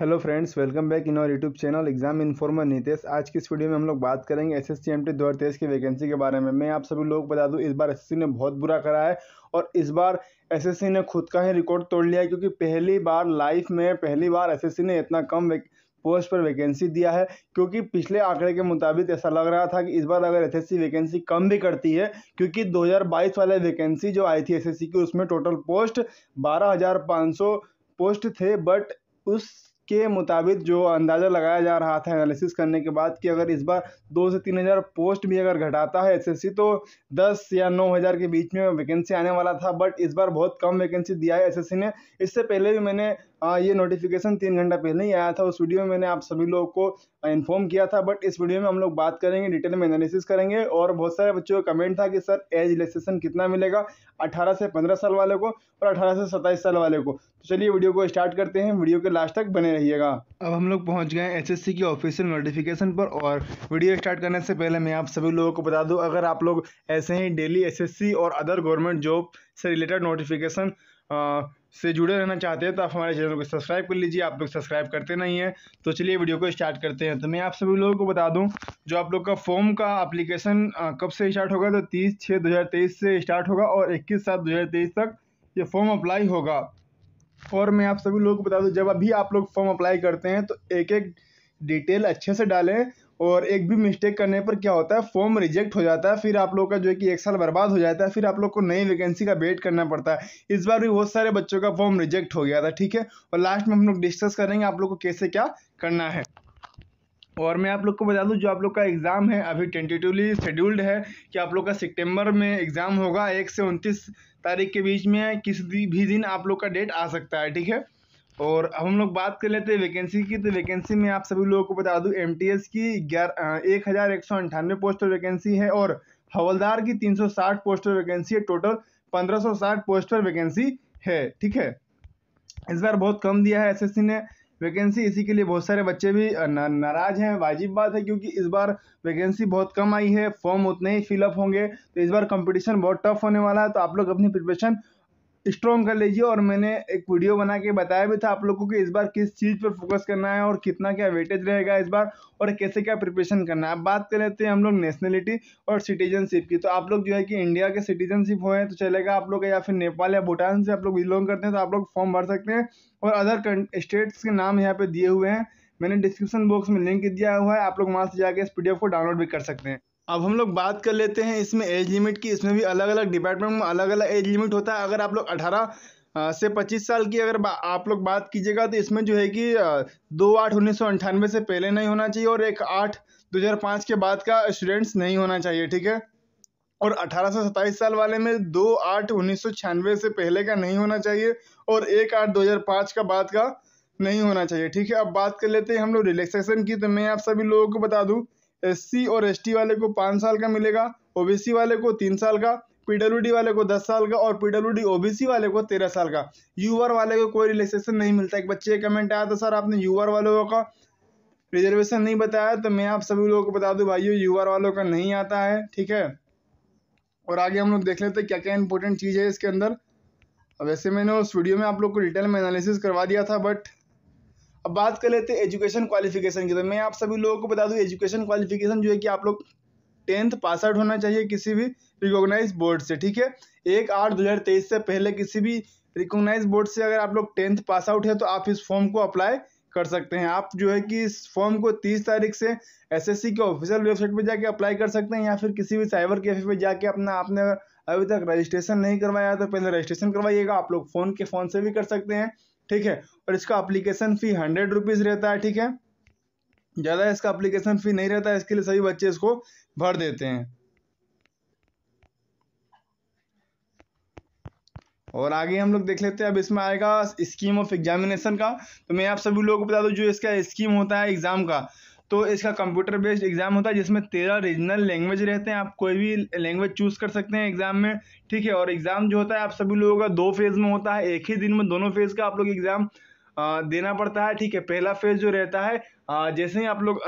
hello friends welcome back in our YouTube channel exam informer Nitesh आज की इस video में हम लोग बात करेंगे S S C M T दो हज़ार तेईस की वैकेंसी के बारे में मैं आप सभी लोग बता दूं इस बार एस ने बहुत बुरा करा है और इस बार एसएससी ने खुद का ही रिकॉर्ड तोड़ लिया है क्योंकि पहली बार लाइफ में पहली बार एस ने इतना कम पोस्ट पर वैकेंसी दिया है क्योंकि पिछले आंकड़े के मुताबिक ऐसा लग रहा था कि इस बार अगर एसएससी वैकेंसी कम भी करती है क्योंकि 2022 वाले वैकेंसी जो आई थी एसएससी की उसमें टोटल पोस्ट 12,500 पोस्ट थे बट उस के मुताबिक जो अंदाज़ा लगाया जा रहा था एनालिसिस करने के बाद कि अगर इस बार दो से तीन हज़ार पोस्ट भी अगर घटाता है एसएससी तो दस या नौ हज़ार के बीच में वैकेंसी आने वाला था बट इस बार बहुत कम वैकेंसी दिया है एसएससी ने इससे पहले भी मैंने ये नोटिफिकेशन तीन घंटा पहले ही आया था उस वीडियो में मैंने आप सभी लोगों को इन्फॉर्म किया था बट इस वीडियो में हम लोग बात करेंगे डिटेल में एनालिसिस करेंगे और बहुत सारे बच्चों का कमेंट था कि सर एज रिलेक्सेशन कितना मिलेगा अठारह से पंद्रह साल वाले को और अठारह से सत्ताईस साल वाले को तो चलिए वीडियो को स्टार्ट करते हैं वीडियो के लास्ट तक बने रहे रहिएगा अब हम लोग पहुँच गए एसएससी की ऑफिशियल नोटिफिकेशन पर और वीडियो स्टार्ट करने से पहले मैं आप सभी लोगों को बता दूँ अगर आप लोग ऐसे ही डेली एसएससी और अदर गवर्नमेंट जॉब से रिलेटेड नोटिफिकेशन से जुड़े रहना चाहते हैं तो आप हमारे चैनल को सब्सक्राइब कर लीजिए आप लोग सब्सक्राइब करते नहीं हैं तो चलिए वीडियो को स्टार्ट करते हैं तो मैं आप सभी लोगों को बता दूं जो आप लोग का फॉर्म का एप्लीकेशन कब से स्टार्ट होगा तो तीस छः दो से स्टार्ट होगा और इक्कीस सात दो तक ये फॉर्म अप्लाई होगा फॉर्म में आप सभी लोगों को बता दूँ जब अभी आप लोग फॉर्म अप्लाई करते हैं तो एक एक डिटेल अच्छे से डालें और एक भी मिस्टेक करने पर क्या होता है फॉर्म रिजेक्ट हो जाता है फिर आप लोग का जो है कि एक साल बर्बाद हो जाता है फिर आप लोग को नई वैकेंसी का वेट करना पड़ता है इस बार भी बहुत सारे बच्चों का फॉर्म रिजेक्ट हो गया था ठीक है और लास्ट में हम लोग डिस्कस करेंगे आप लोग को कैसे क्या करना है और मैं आप लोग को बता दूं जो आप लोग का एग्ज़ाम है अभी टेंटेटिवली शेड्यूल्ड है कि आप लोग का सितंबर में एग्ज़ाम होगा एक से उनतीस तारीख के बीच में किसी भी दिन आप लोग का डेट आ सकता है ठीक है और अब हम लोग बात कर लेते हैं वैकेंसी की तो वैकेंसी में आप सभी लोगों को बता दूँ एम की ग्यारह एक हज़ार एक सौ अंठानवे पोस्टर वैकेंसी है और हवलदार की तीन सौ साठ पोस्टर वैकेंसी है टोटल पंद्रह सौ साठ वैकेंसी है ठीक है इस बार बहुत कम दिया है एसएससी ने वैकेंसी इसी के लिए बहुत सारे बच्चे भी नाराज हैं वाजिब बात है क्योंकि इस बार वैकेंसी बहुत कम आई है फॉर्म उतने ही फिलअप होंगे तो इस बार कंपटीशन बहुत टफ होने वाला है तो आप लोग अपनी प्रिपरेशन स्ट्रॉन्ग कर लीजिए और मैंने एक वीडियो बना के बताया भी था आप लोगों को कि इस बार किस चीज़ पर फोकस करना है और कितना क्या वेटेज रहेगा इस बार और कैसे क्या प्रिपरेशन करना है अब बात कर लेते हैं हम लोग नेशनलिटी और सिटीजनशिप की तो आप लोग जो है कि इंडिया के सिटीजनशिप हैं तो चलेगा आप लोग या फिर नेपाल या भूटान से आप लोग बिलोंग करते हैं तो आप लोग फॉर्म भर सकते हैं और अदर स्टेट्स के नाम यहाँ पर दिए हुए हैं मैंने डिस्क्रिप्शन बॉक्स में लिंक दिया हुआ है आप लोग वहाँ से जाके इस पी को डाउनलोड भी कर सकते हैं अब हम लोग बात कर लेते हैं इसमें एज लिमिट की इसमें भी अलग अलग डिपार्टमेंट में अलग अलग एज लिमिट होता है अगर आप लोग अठारह से पच्चीस साल की अगर आप लोग बात कीजिएगा तो इसमें जो है कि दो आठ उन्नीस सौ अंठानवे से पहले नहीं होना चाहिए और एक आठ दो हज़ार पाँच के बाद का स्टूडेंट्स नहीं होना चाहिए ठीक है और अठारह से सत्ताईस साल वाले में दो आठ उन्नीस सौ छियानवे से पहले का नहीं होना चाहिए और एक आठ दो हज़ार पाँच का बाद का नहीं होना चाहिए ठीक है अब बात कर लेते हैं हम लोग रिलैक्सेशन की तो मैं आप सभी लोगों को बता दूँ एससी और एसटी वाले को पाँच साल का मिलेगा ओबीसी वाले को तीन साल का पीडब्ल्यू वाले को दस साल का और पीडब्ल्यू ओबीसी वाले को तेरह साल का यूआर वाले को कोई रिलेक्सेशन नहीं मिलता एक बच्चे का कमेंट आया था सर आपने आर वालों का रिजर्वेशन नहीं बताया तो मैं आप सभी लोगों को बता दूं भाइयों आर वालों का नहीं आता है ठीक है और आगे हम लोग देख लेते हैं क्या क्या इंपॉर्टेंट चीज़ है इसके अंदर वैसे मैंने उस वीडियो में आप लोग को डिटेल में एनालिसिस करवा दिया था बट अब बात कर लेते हैं एजुकेशन क्वालिफिकेशन की तो मैं आप सभी लोगों को बता दूं एजुकेशन क्वालिफिकेशन जो है कि आप लोग टेंथ पास आउट होना चाहिए किसी भी रिकॉग्नाइज बोर्ड से ठीक है एक आठ दो हज़ार तेईस से पहले किसी भी रिकॉग्नाइज बोर्ड से अगर आप लोग टेंथ पास आउट है तो आप इस फॉर्म को अप्लाई कर सकते हैं आप जो है कि इस फॉर्म को तीस तारीख से सी के ऑफिशियल वेबसाइट पर जाके अप्लाई कर सकते हैं या फिर किसी भी साइबर कैफे पर जाके अपना आपने अभी तक रजिस्ट्रेशन नहीं करवाया तो पहले रजिस्ट्रेशन करवाइएगा आप लोग फ़ोन के फ़ोन से भी कर सकते हैं ठीक है और इसका अप्लीकेशन फ़ी हंड्रेड रुपीज़ रहता है ठीक है ज़्यादा इसका अप्लीकेशन फ़ी नहीं रहता इसके लिए सभी बच्चे इसको भर देते हैं और आगे हम लोग देख लेते हैं अब इसमें आएगा स्कीम ऑफ एग्जामिनेशन का तो मैं आप सभी लोगों को बता दूं जो इसका स्कीम होता है एग्ज़ाम का तो इसका कंप्यूटर बेस्ड एग्ज़ाम होता है जिसमें तेरह रीजनल लैंग्वेज रहते हैं आप कोई भी लैंग्वेज चूज़ कर सकते हैं एग्ज़ाम में ठीक है और एग्ज़ाम जो होता है आप सभी लोगों का दो फेज़ में होता है एक ही दिन में दोनों फेज़ का आप लोग एग्ज़ाम देना पड़ता है ठीक है पहला फेज़ जो रहता है जैसे ही आप लोग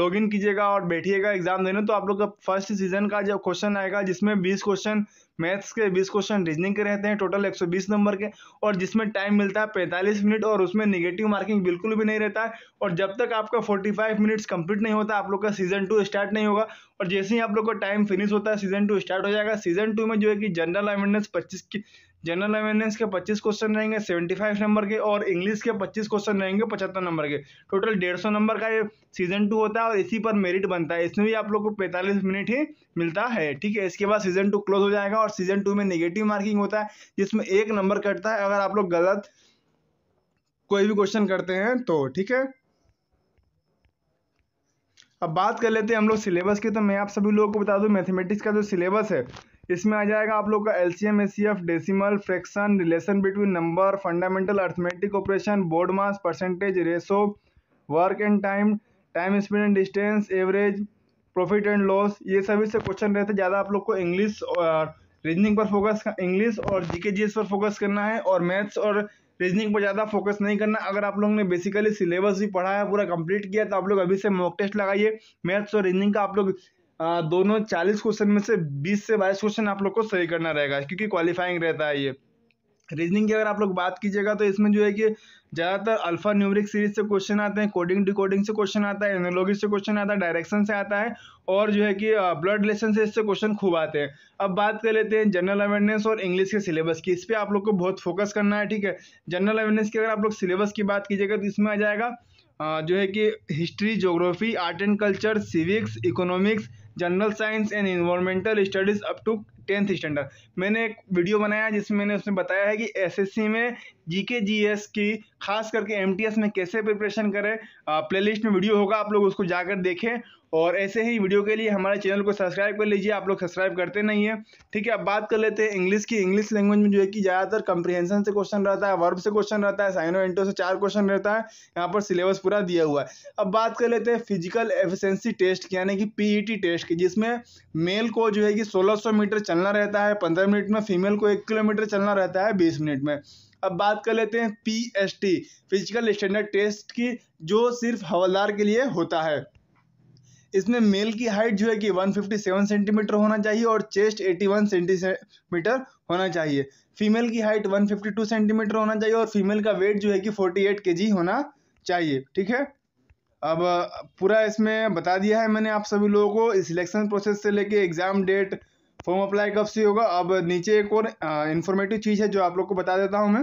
लॉग इन कीजिएगा और बैठिएगा एग्ज़ाम देने तो आप लोग का फर्स्ट सीजन का जो क्वेश्चन आएगा जिसमें बीस क्वेश्चन मैथ्स के बीस क्वेश्चन रीजनिंग के रहते हैं टोटल एक सौ बीस नंबर के और जिसमें टाइम मिलता है पैंतालीस मिनट और उसमें निगेटिव मार्किंग बिल्कुल भी नहीं रहता है और जब तक आपका फोर्टी फाइव मिनट्स कंप्लीट नहीं होता आप लोग का सीजन टू स्टार्ट नहीं होगा और जैसे ही आप लोग का टाइम फिनिश होता है सीजन टू स्टार्ट हो जाएगा सीजन टू में जो है कि जनरल अवेयरनेस पच्चीस की जनरल अवेयरनेस के 25 क्वेश्चन रहेंगे 75 नंबर के और इंग्लिश के 25 क्वेश्चन रहेंगे 75 नंबर के टोटल 150 नंबर का ये सीजन टू होता है और इसी पर मेरिट बनता है इसमें भी आप लोग को 45 मिनट ही मिलता है ठीक है इसके बाद सीजन टू क्लोज हो जाएगा और सीजन टू में नेगेटिव मार्किंग होता है जिसमें एक नंबर कटता है अगर आप लोग गलत कोई भी क्वेश्चन करते हैं तो ठीक है अब बात कर लेते हैं हम लोग सिलेबस की तो मैं आप सभी लोगों को बता दूं मैथमेटिक्स का जो सिलेबस है इसमें आ जाएगा आप लोग का LCM ACF decimal fraction relation between number fundamental arithmetic operation BODMAS percentage ratio work and time time speed and distance average profit and loss ये सभी से क्वेश्चन रहते ज़्यादा आप लोग को इंग्लिश और रीजनिंग पर फोकस इंग्लिश और जीके एस पर फोकस करना है और मैथ्स और रीजनिंग पर ज़्यादा फोकस नहीं करना अगर आप लोग ने बेसिकली सिलेबस भी पढ़ा है पूरा कंप्लीट किया तो आप लोग अभी से मॉक टेस्ट लगाइए मैथ्स और रीजनिंग का आप लोग दोनों चालीस क्वेश्चन में से बीस से बाईस क्वेश्चन आप लोग को सही करना रहेगा क्योंकि क्वालिफाइंग रहता है ये रीजनिंग की अगर आप लोग बात कीजिएगा तो इसमें जो है कि ज़्यादातर अल्फा न्यूमरिक सीरीज से क्वेश्चन आते हैं कोडिंग डिकोडिंग से क्वेश्चन आता है एनोलॉजी से क्वेश्चन आता है डायरेक्शन से आता है और जो है कि ब्लड रिलेशन से इससे क्वेश्चन खूब आते हैं अब बात कर लेते हैं जनरल अवेयरनेस और इंग्लिश के सिलेबस की इस पर आप लोग को बहुत फोकस करना है ठीक है जनरल अवेयरनेस की अगर आप लोग सिलेबस की बात कीजिएगा तो इसमें आ जाएगा जो है कि history geography art and culture civics economics general science and environmental studies up to tenth standard मैंने एक वीडियो बनाया जिसमें मैंने उसमें बताया है कि एसएससी में जीके जीएस की खास करके एमटीएस में कैसे प्रिपरेशन करें प्लेलिस्ट में वीडियो होगा आप लोग उसको जाकर देखें और ऐसे ही वीडियो के लिए हमारे चैनल को सब्सक्राइब कर लीजिए आप लोग सब्सक्राइब करते नहीं है ठीक है अब बात कर लेते हैं इंग्लिश की इंग्लिश लैंग्वेज में जो है कि ज़्यादातर कंप्रीहेंशन से क्वेश्चन रहता है वर्ब से क्वेश्चन रहता है साइनो एंटो से चार क्वेश्चन रहता है यहाँ पर सिलेबस पूरा दिया हुआ है अब बात कर लेते हैं फिजिकल एफिशेंसी टेस्ट यानी कि पी टेस्ट e की जिसमें मेल को जो है कि 1600 मीटर चलना रहता है 15 मिनट में फीमेल को एक किलोमीटर चलना रहता है 20 मिनट में अब बात कर लेते हैं P S T physical standard test की जो सिर्फ हवलदार के लिए होता है इसमें मेल की हाइट जो है कि 157 सेंटीमीटर होना चाहिए और चेस्ट 81 सेंटीमीटर होना चाहिए फीमेल की हाइट 152 सेंटीमीटर होना चाहिए और फीमेल का वेट जो है कि 48 केजी होना चाहिए ठीक है अब पूरा इसमें बता दिया है मैंने आप सभी लोगों को सिलेक्शन प्रोसेस से लेके एग्ज़ाम डेट फॉर्म अप्लाई कब से होगा अब नीचे एक और इन्फॉर्मेटिव चीज़ है जो आप लोग को बता देता हूँ मैं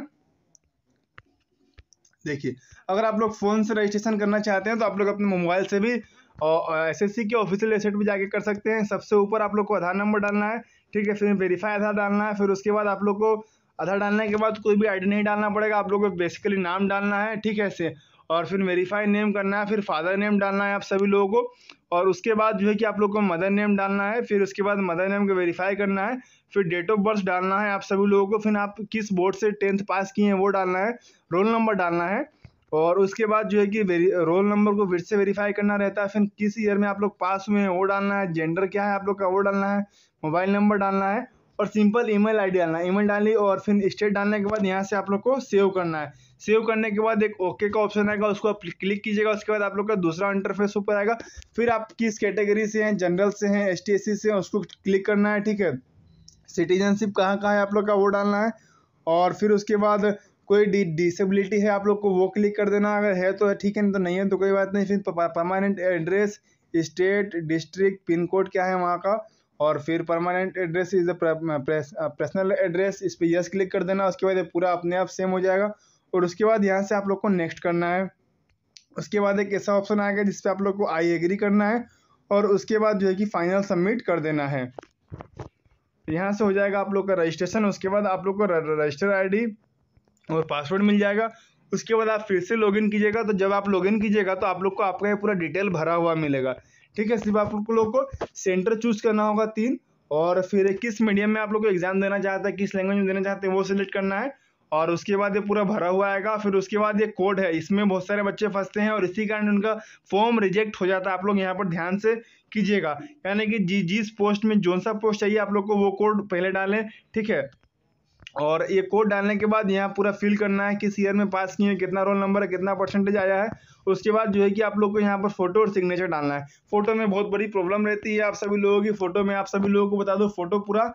देखिए अगर आप लोग फ़ोन से रजिस्ट्रेशन करना चाहते हैं तो आप लोग अपने मोबाइल से भी और एसएससी के ऑफिशियल वेबसाइट पर जाके कर सकते हैं सबसे ऊपर आप लोग को आधार नंबर डालना है ठीक है फिर वेरीफाई आधार डालना है फिर उसके बाद आप लोग को आधार डालने के बाद कोई भी आईडी नहीं डालना पड़ेगा आप लोग को बेसिकली नाम डालना है ठीक है ऐसे और फिर वेरीफाई नेम करना है फिर फादर नेम डालना है आप सभी लोगों को और उसके बाद जो है कि आप लोग को मदर नेम डालना है फिर उसके बाद मदर नेम को वेरीफाई करना है फिर डेट ऑफ बर्थ डालना है आप सभी लोगों को फिर आप किस बोर्ड से टेंथ पास किए हैं वो डालना है रोल नंबर डालना है और उसके बाद जो है कि रोल नंबर को फिर से वेरीफाई करना रहता है फिर किस ईयर में आप लोग पास हुए हैं वो डालना है जेंडर क्या है आप लोग का वो डालना है मोबाइल नंबर डालना है और सिंपल ईमेल आईडी डालना है ईमेल डाली और फिर स्टेट डालने के बाद यहाँ से आप लोग को सेव करना है सेव करने के बाद एक ओके का ऑप्शन आएगा उसको आप क्लिक कीजिएगा उसके बाद आप लोग का दूसरा इंटरफेस ऊपर आएगा फिर आप किस कैटेगरी से हैं जनरल से हैं एस टी से हैं उसको क्लिक करना है ठीक है सिटीजनशिप कहाँ कहाँ है आप लोग का वो डालना है और फिर उसके बाद कोई डी डिसेबिलिटी है आप लोग को वो क्लिक कर देना अगर है तो है ठीक है तो नहीं है तो कोई बात नहीं फिर permanent address state district pin code क्या है वहाँ का और फिर permanent address is the personal address इस पर यस क्लिक कर देना उसके बाद ये पूरा अपने आप सेम हो जाएगा और उसके बाद यहाँ से आप लोग को नेक्स्ट करना है उसके बाद एक ऐसा ऑप्शन आएगा जिस पर आप लोग को आई एग्री करना है और उसके बाद जो है कि फाइनल सबमिट कर देना है यहाँ से हो जाएगा आप लोग का रजिस्ट्रेशन उसके बाद आप लोग को रजिस्टर आईडी और पासवर्ड मिल जाएगा उसके बाद आप फिर से लॉगिन कीजिएगा तो जब आप लॉगिन कीजिएगा तो आप लोग को आपका ये पूरा डिटेल भरा हुआ मिलेगा ठीक है सिर्फ आप लोग को सेंटर चूज करना होगा तीन और फिर किस मीडियम में आप लोग को एग्जाम देना चाहता है किस लैंग्वेज में देना चाहते हैं वो सिलेक्ट करना है और उसके बाद ये पूरा भरा हुआ आएगा फिर उसके बाद ये कोड है इसमें बहुत सारे बच्चे फंसते हैं और इसी कारण उनका फॉर्म रिजेक्ट हो जाता है आप लोग यहाँ पर ध्यान से कीजिएगा यानी कि जी जिस पोस्ट में जोन सा पोस्ट चाहिए आप लोग को वो कोड पहले डालें ठीक है और ये कोड डालने के बाद यहाँ पूरा फिल करना है किस ईयर में पास किए हैं कितना रोल नंबर है कितना परसेंटेज आया है उसके बाद जो है कि आप लोग को यहाँ पर फोटो और सिग्नेचर डालना है फोटो में बहुत बड़ी प्रॉब्लम रहती है आप सभी लोगों की फोटो में आप सभी लोगों को बता दो फोटो पूरा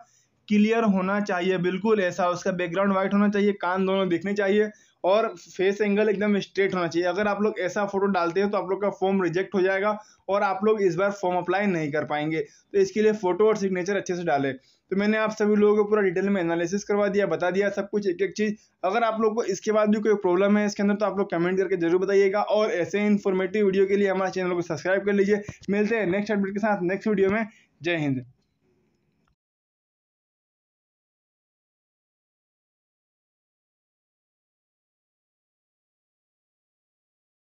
क्लियर होना चाहिए बिल्कुल ऐसा उसका बैकग्राउंड वाइट होना चाहिए कान दोनों दिखने चाहिए और फेस एंगल एकदम स्ट्रेट होना चाहिए अगर आप लोग ऐसा फोटो डालते हैं तो आप लोग का फॉर्म रिजेक्ट हो जाएगा और आप लोग इस बार फॉर्म अप्लाई नहीं कर पाएंगे तो इसके लिए फोटो और सिग्नेचर अच्छे से डालें तो मैंने आप सभी लोगों को पूरा डिटेल में एनालिसिस करवा दिया बता दिया सब कुछ एक एक चीज़ अगर आप लोग को इसके बाद भी कोई प्रॉब्लम है इसके अंदर तो आप लोग कमेंट करके जरूर बताइएगा और ऐसे इन्फॉर्मेटिव वीडियो के लिए हमारे चैनल को सब्सक्राइब कर लीजिए मिलते हैं नेक्स्ट अपडेट के साथ नेक्स्ट वीडियो में जय हिंद